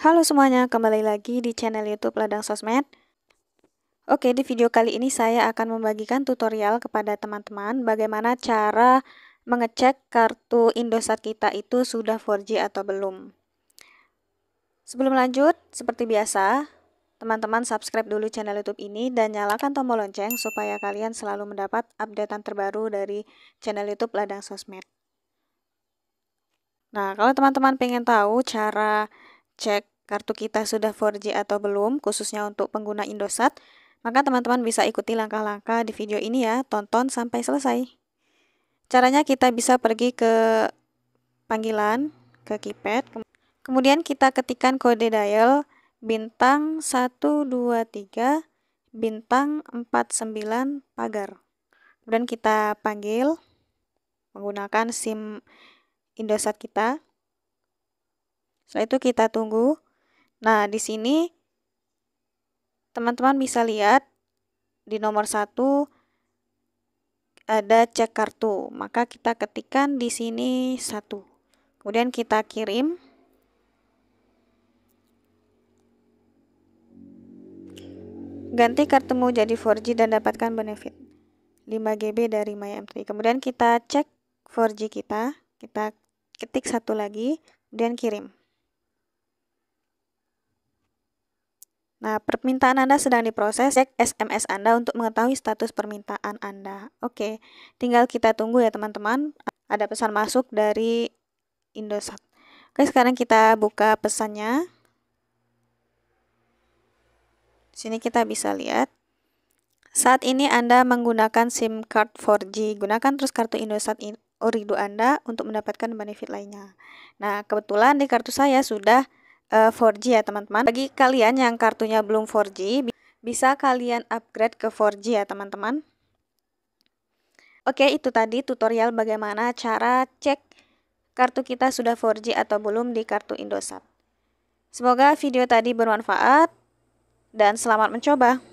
Halo semuanya, kembali lagi di channel YouTube Ladang Sosmed. Oke, di video kali ini saya akan membagikan tutorial kepada teman-teman bagaimana cara mengecek kartu Indosat kita itu sudah 4G atau belum. Sebelum lanjut, seperti biasa, teman-teman subscribe dulu channel YouTube ini dan nyalakan tombol lonceng supaya kalian selalu mendapat update terbaru dari channel YouTube Ladang Sosmed. Nah, kalau teman-teman pengen tahu cara cek kartu kita sudah 4G atau belum, khususnya untuk pengguna Indosat, maka teman-teman bisa ikuti langkah-langkah di video ini ya, tonton sampai selesai. Caranya kita bisa pergi ke panggilan, ke keypad, kemudian kita ketikkan kode dial bintang 123 bintang 49 pagar. Kemudian kita panggil menggunakan SIM Indosat kita. Setelah itu kita tunggu. Nah, di sini teman-teman bisa lihat di nomor 1 ada cek kartu. Maka kita ketikkan di sini 1. Kemudian kita kirim. Ganti kartumu jadi 4G dan dapatkan benefit 5 GB dari MyMT. 3 Kemudian kita cek 4G kita, kita ketik satu lagi, kemudian kirim. Nah, permintaan Anda sedang diproses, cek SMS Anda untuk mengetahui status permintaan Anda. Oke, tinggal kita tunggu ya teman-teman. Ada pesan masuk dari Indosat. Oke, sekarang kita buka pesannya. Sini kita bisa lihat. Saat ini Anda menggunakan SIM card 4G. Gunakan terus kartu Indosat Orido Anda untuk mendapatkan benefit lainnya. Nah, kebetulan di kartu saya sudah 4G eh, ya teman-teman. Bagi kalian yang kartunya belum 4G, bisa kalian upgrade ke 4G ya teman-teman. Oke, itu tadi tutorial bagaimana cara cek kartu kita sudah 4G atau belum di kartu Indosat. Semoga video tadi bermanfaat dan selamat mencoba.